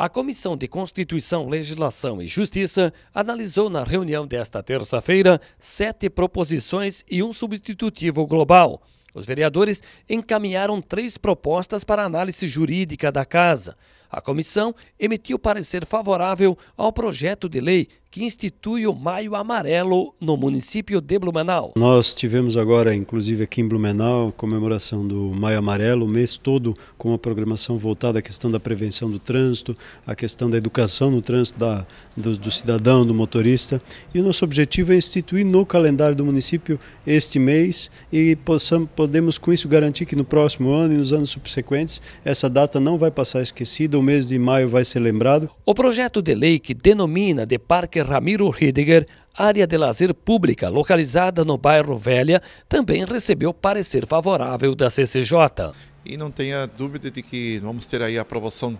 A Comissão de Constituição, Legislação e Justiça analisou na reunião desta terça-feira sete proposições e um substitutivo global. Os vereadores encaminharam três propostas para análise jurídica da Casa. A comissão emitiu parecer favorável ao projeto de lei que institui o Maio Amarelo no município de Blumenau. Nós tivemos agora, inclusive aqui em Blumenau, comemoração do Maio Amarelo, o mês todo com uma programação voltada à questão da prevenção do trânsito, à questão da educação no trânsito da, do, do cidadão, do motorista. E o nosso objetivo é instituir no calendário do município este mês e possamos, podemos com isso garantir que no próximo ano e nos anos subsequentes essa data não vai passar esquecida, o mês de maio vai ser lembrado. O projeto de lei que denomina de Parque Parque Ramiro Hidiger, área de lazer pública localizada no bairro Velha, também recebeu parecer favorável da CCJ. E não tenha dúvida de que vamos ter aí a aprovação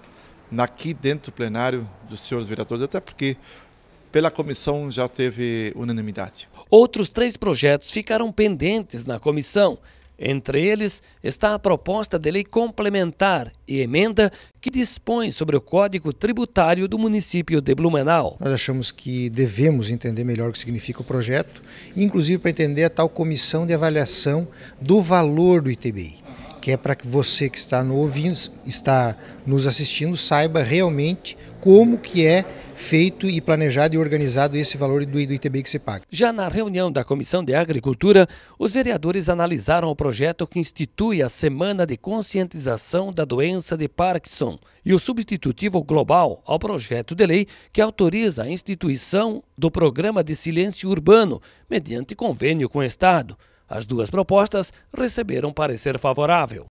aqui dentro do plenário dos senhores vereadores, até porque pela comissão já teve unanimidade. Outros três projetos ficaram pendentes na comissão. Entre eles está a proposta de lei complementar e emenda que dispõe sobre o Código Tributário do município de Blumenau. Nós achamos que devemos entender melhor o que significa o projeto, inclusive para entender a tal comissão de avaliação do valor do ITBI que é para que você que está, no ouvindo, está nos assistindo saiba realmente como que é feito e planejado e organizado esse valor do, do que se paga. Já na reunião da Comissão de Agricultura, os vereadores analisaram o projeto que institui a Semana de Conscientização da Doença de Parkinson e o substitutivo global ao projeto de lei que autoriza a instituição do Programa de Silêncio Urbano, mediante convênio com o Estado. As duas propostas receberam parecer favorável.